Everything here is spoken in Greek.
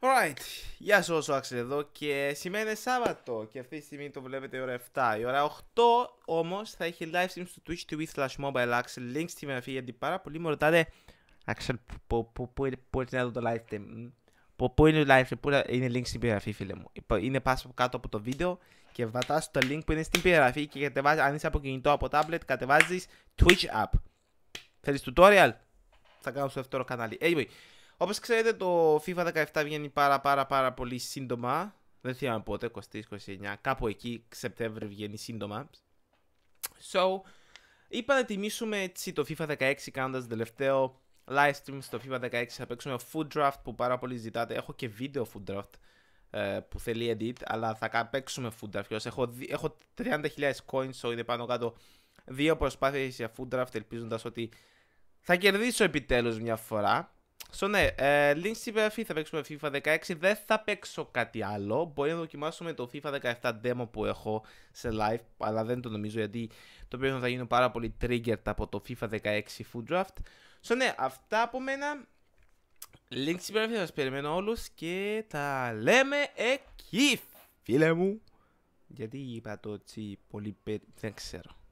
Alright, γεια σου όσο άξιζε εδώ και σήμερα είναι Σάββατο και αυτή τη στιγμή το βλέπετε η ώρα 7. Η ώρα 8 όμως θα έχει live stream στο Twitch TV slash mobile Axel. Link στη μεραφή γιατί πάρα πολλοί μου ρωτάτε Axel, πού είναι εδώ το live stream. Πού είναι το live stream, πού είναι link στην περιγραφή φίλε μου. Είναι πάνω κάτω από το βίντεο και βατάς το link που είναι στην περιγραφή και κατεβάζεις, αν είσαι από κινητό, από tablet, κατεβάζεις Twitch app. Θέλεις tutorial? Θα κάνω στο δεύτερο κανάλι. Anyway, Όπως ξέρετε, το FIFA 17 βγαίνει πάρα πάρα πάρα πολύ σύντομα. Δεν θυμάμαι πότε, 23-29, κάπου εκεί, Σεπτέμβρη βγαίνει σύντομα. So, είπα να τιμήσουμε έτσι το FIFA 16 κάνοντα τελευταίο live stream στο FIFA 16. Θα παίξουμε food draft που πάρα πολύ ζητάτε. Έχω και βίντεο food draft ε, που θέλει edit, αλλά θα παίξουμε food draft. Έχω, έχω 30.000 coins, so είναι πάνω κάτω δύο προσπάθειες για food draft, ελπίζοντας ότι θα κερδίσω επιτέλους μια φορά. So, ναι, ε, στην στη θα παίξουμε FIFA 16. Δεν θα παίξω κάτι άλλο. Μπορεί να δοκιμάσουμε το FIFA 17 demo που έχω σε live, αλλά δεν το νομίζω γιατί το οποίο θα γίνω πάρα πολύ triggered από το FIFA 16 Food Draft. So, ναι, αυτά από μένα. Link σήμερα θα σας περιμένω όλους και τα λέμε εκεί, φίλε μου. Γιατί είπα το έτσι πολύ περί... δεν ξέρω.